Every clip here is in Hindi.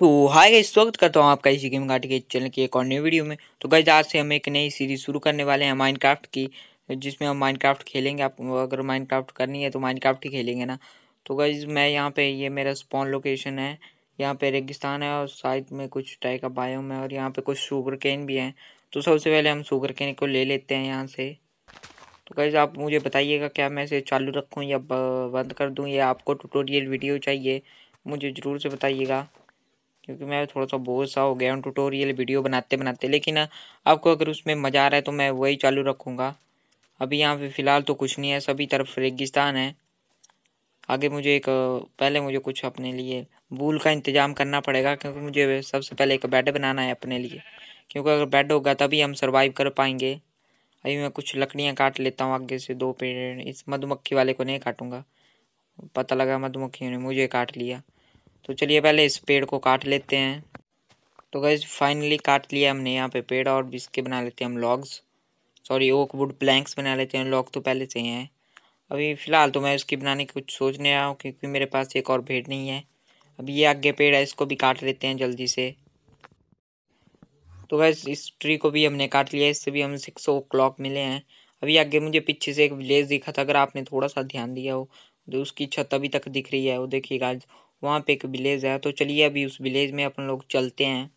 सो तो हाय गाइस स्वागत करता हूँ आपका इसी गेम घाट के चैनल की एक और नई वीडियो में तो गाइस आज से हम एक नई सीरीज शुरू करने वाले हैं माइनक्राफ्ट की जिसमें हम माइनक्राफ्ट खेलेंगे आप अगर माइनक्राफ्ट करनी है तो माइनक्राफ्ट ही खेलेंगे ना तो गाइस मैं यहाँ पे ये मेरा स्पॉन लोकेशन है यहाँ पे रेगिस्तान है और साइड में कुछ टाइप का बायोम है और यहाँ पे कुछ शुगर केन भी हैं तो सबसे पहले हम शुगर केन को ले लेते हैं यहाँ से तो गाइज आप मुझे बताइएगा क्या मैं इसे चालू रखूँ या बंद कर दूँ या आपको ट्यूटोरियल वीडियो चाहिए मुझे ज़रूर से बताइएगा क्योंकि मैं थोड़ा सा बोर सा हो गया हूँ ट्यूटोरियल वीडियो बनाते बनाते लेकिन आपको अगर उसमें मज़ा आ रहा है तो मैं वही चालू रखूँगा अभी यहाँ पे फ़िलहाल तो कुछ नहीं है सभी तरफ रेगिस्तान है आगे मुझे एक पहले मुझे कुछ अपने लिए भूल का इंतज़ाम करना पड़ेगा क्योंकि मुझे सबसे पहले एक बेड बनाना है अपने लिए क्योंकि अगर बेड होगा तभी हम सर्वाइव कर पाएंगे अभी मैं कुछ लकड़ियाँ काट लेता हूँ आगे से दो पेड़ इस मधुमक्खी वाले को नहीं काटूँगा पता लगा मधुमक्खियों ने मुझे काट लिया तो चलिए पहले इस पेड़ को काट लेते हैं तो गैस फाइनली काट लिया हमने यहाँ पे पेड़ और इसके बना लेते हैं हम logs sorry oak wood planks बना लेते हैं लॉग तो पहले से ही हैं अभी फ़िलहाल तो मैं उसकी बनाने की कुछ सोच नहीं आया हूँ क्योंकि मेरे पास एक और पेड़ नहीं है अभी ये आगे पेड़ है इसको भी काट लेते हैं जल्दी से तो गैस इस ट्री को भी हमने काट लिया इससे भी हम सिक्स ओ क्लॉक मिले हैं अभी आगे मुझे पीछे से एक विलेज दिखा था अगर आपने थोड़ा सा ध्यान दिया हो तो उसकी छत अभी तक दिख रही है वो देखिएगा वहाँ पे एक विलेज है तो चलिए अभी उस विलेज में अपन लोग चलते हैं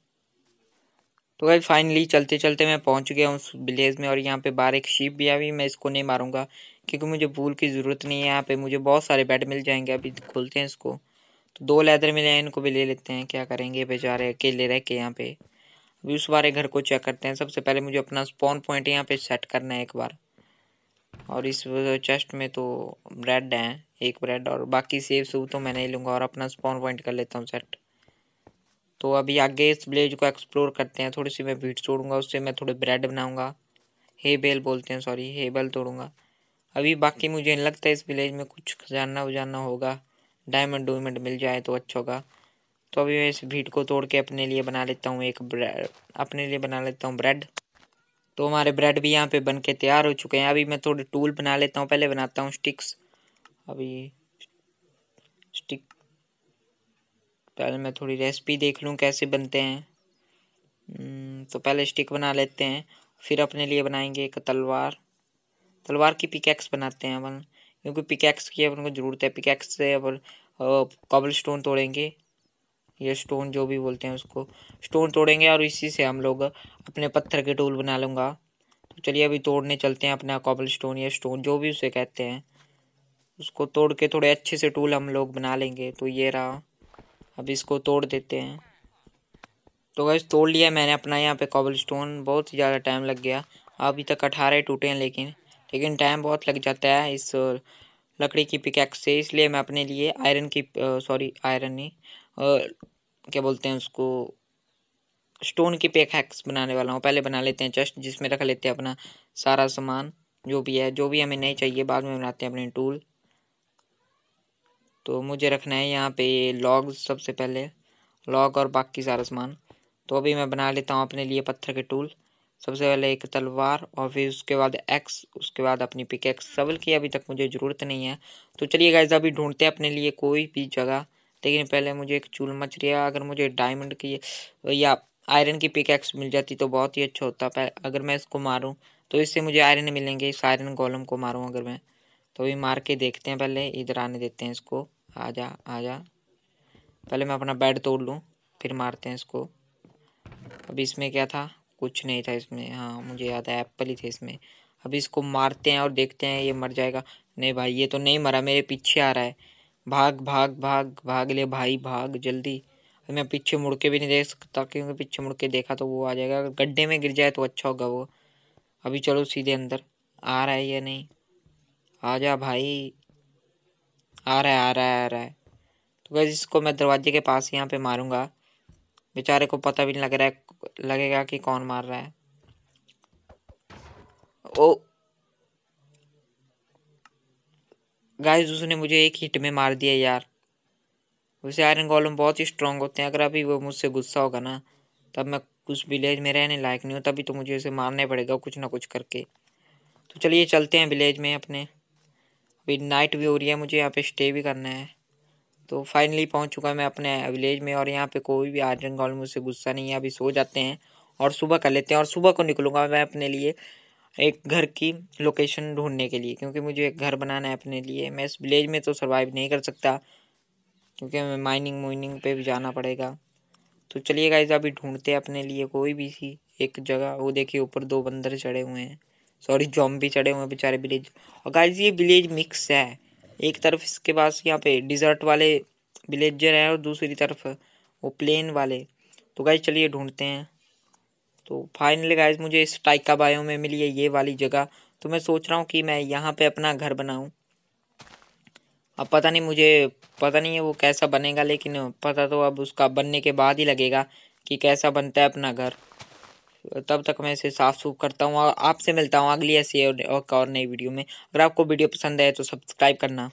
तो भाई फाइनली चलते चलते मैं पहुँच गया उस विलेज में और यहाँ पे बाहर एक शीप भी अभी मैं इसको नहीं मारूंगा क्योंकि मुझे भूल की ज़रूरत नहीं है यहाँ पे मुझे बहुत सारे बेड मिल जाएंगे अभी खोलते हैं इसको तो दो लेदर मिले हैं इनको भी ले लेते हैं क्या करेंगे बेचारे अकेले रह के यहाँ पे अभी उस बारे घर को चेक करते हैं सबसे पहले मुझे अपना स्पॉन पॉइंट यहाँ पे सेट करना है एक बार और इस चेस्ट में तो ब्रेड हैं एक ब्रेड और बाकी सेव सूव तो मैं नहीं लूँगा और अपना स्पॉन पॉइंट कर लेता हूँ सेट तो अभी आगे इस विलेज को एक्सप्लोर करते हैं थोड़ी सी मैं भीड़ तोड़ूंगा उससे मैं थोड़े ब्रेड बनाऊंगा हे बेल बोलते हैं सॉरी हे बेल तोड़ूंगा अभी बाकी मुझे नहीं लगता है इस विलेज में कुछ खजाना उजाना होगा डायमंड डूमंड मिल जाए तो अच्छा होगा तो अभी मैं इस भीड़ को तोड़ के अपने लिए बना लेता हूँ एक ब्रेड अपने लिए बना लेता हूँ ब्रेड तो हमारे ब्रेड भी यहाँ पे बन के तैयार हो चुके हैं अभी मैं थोड़े टूल बना लेता हूँ पहले बनाता हूँ स्टिक्स अभी स्टिक पहले मैं थोड़ी रेसिपी देख लूँ कैसे बनते हैं हम्म, तो पहले स्टिक बना लेते हैं फिर अपने लिए बनाएंगे एक तलवार तलवार की पिकैक्स बनाते हैं अपन क्योंकि पिकैक्स की अपन को ज़रूरत है पिकैक्स से अपन कॉबल स्टोन तोड़ेंगे या स्टोन जो भी बोलते हैं उसको स्टोन तोड़ेंगे और इसी से हम लोग अपने पत्थर के टूल बना लूँगा तो चलिए अभी तोड़ने चलते हैं अपना कॉबल स्टोन या स्टोन जो भी उसे कहते हैं उसको तोड़ के थोड़े अच्छे से टूल हम लोग बना लेंगे तो ये रहा अब इसको तोड़ देते हैं तो गैस तोड़ लिया मैंने अपना यहाँ पे कॉबल स्टोन बहुत ही ज़्यादा टाइम लग गया अभी तक अठारह टूटे हैं लेकिन लेकिन टाइम बहुत लग जाता है इस लकड़ी की पिकैक्स से इसलिए मैं अपने लिए आयरन की सॉरी आयरन नहीं क्या बोलते हैं उसको स्टोन की पिकैक्स बनाने वाला हूँ पहले बना लेते हैं चस्ट जिसमें रख लेते हैं अपना सारा सामान जो भी है जो भी हमें नहीं चाहिए बाद में बनाते हैं अपने टूल तो मुझे रखना है यहाँ पे लॉग सबसे पहले लॉग और बाकी सारा सामान तो अभी मैं बना लेता हूँ अपने लिए पत्थर के टूल सबसे पहले एक तलवार और फिर उसके बाद एक्स उसके बाद अपनी पिक एक्स सबल की अभी तक मुझे ज़रूरत नहीं है तो चलिए गाइज अभी ढूंढते हैं अपने लिए कोई भी जगह लेकिन पहले मुझे एक चूल मच रही है अगर मुझे डायमंड की या आयरन की पिक एक्स मिल जाती तो बहुत ही अच्छा होता अगर मैं इसको मारूँ तो इससे मुझे आयरन मिलेंगे इस आयरन गोलम को मारूँ अगर मैं तो अभी मार के देखते हैं पहले इधर आने देते हैं इसको आ जा आ जा पहले मैं अपना बेड तोड़ लूँ फिर मारते हैं इसको अभी इसमें क्या था कुछ नहीं था इसमें हाँ मुझे याद है एप्पल ही थे इसमें अभी इसको मारते हैं और देखते हैं ये मर जाएगा नहीं भाई ये तो नहीं मरा मेरे पीछे आ रहा है भाग भाग भाग भाग ले भाई भाग जल्दी अभी मैं पीछे मुड़ के भी नहीं देख सकता क्योंकि पीछे मुड़ के देखा तो वो आ जाएगा अगर गड्ढे में गिर जाए तो अच्छा होगा वो अभी चलो सीधे अंदर आ रहा है या नहीं आ जा भाई आ रहा है आ रहा है आ रहा है तो गैस इसको मैं दरवाजे के पास यहाँ पे मारूंगा बेचारे को पता भी नहीं लग रहा है लगेगा कि कौन मार रहा है ओ गाइस उसने मुझे एक हिट में मार दिया यार वैसे आयरन गोलम बहुत ही स्ट्रांग होते हैं अगर अभी वो मुझसे गुस्सा होगा ना तब मैं उस विलेज में रहने लायक नहीं हूँ तभी तो मुझे उसे मारना पड़ेगा कुछ ना कुछ करके तो चलिए चलते हैं विलेज में अपने अभी नाइट भी हो रही है मुझे यहाँ पे स्टे भी करना है तो फाइनली पहुँच चुका मैं अपने विलेज में और यहाँ पे कोई भी आर्जन गॉल मुझसे गुस्सा नहीं है अभी सो जाते हैं और सुबह कर लेते हैं और सुबह को निकलूँगा मैं अपने लिए एक घर की लोकेशन ढूंढने के लिए क्योंकि मुझे एक घर बनाना है अपने लिए मैं इस विलेज में तो सर्वाइव नहीं कर सकता क्योंकि हमें माइनिंग मोइनिंग पे भी जाना पड़ेगा तो चलिए गाइज अभी ढूंढते हैं अपने लिए कोई भी सी एक जगह वो देखिए ऊपर दो बंदर चढ़े हुए हैं सॉरी जॉम्बी चढ़े हुए बेचारे विलेज और गाइज ये विलेज मिक्स है एक तरफ इसके पास यहाँ पे डिज़र्ट वाले विलेजर हैं और दूसरी तरफ वो प्लेन वाले तो गाइज चलिए ढूंढते हैं तो फाइनली गाइज मुझे इस टाइका बायो में मिली है ये वाली जगह तो मैं सोच रहा हूँ कि मैं यहाँ पे अपना घर बनाऊँ अब पता नहीं मुझे पता नहीं है वो कैसा बनेगा लेकिन पता तो अब उसका बनने के बाद ही लगेगा कि कैसा बनता है अपना घर तब तक मैं इसे साफ सूफ करता हूँ और आपसे मिलता हूँ अगली ऐसी और और नई वीडियो में अगर आपको वीडियो पसंद आए तो सब्सक्राइब करना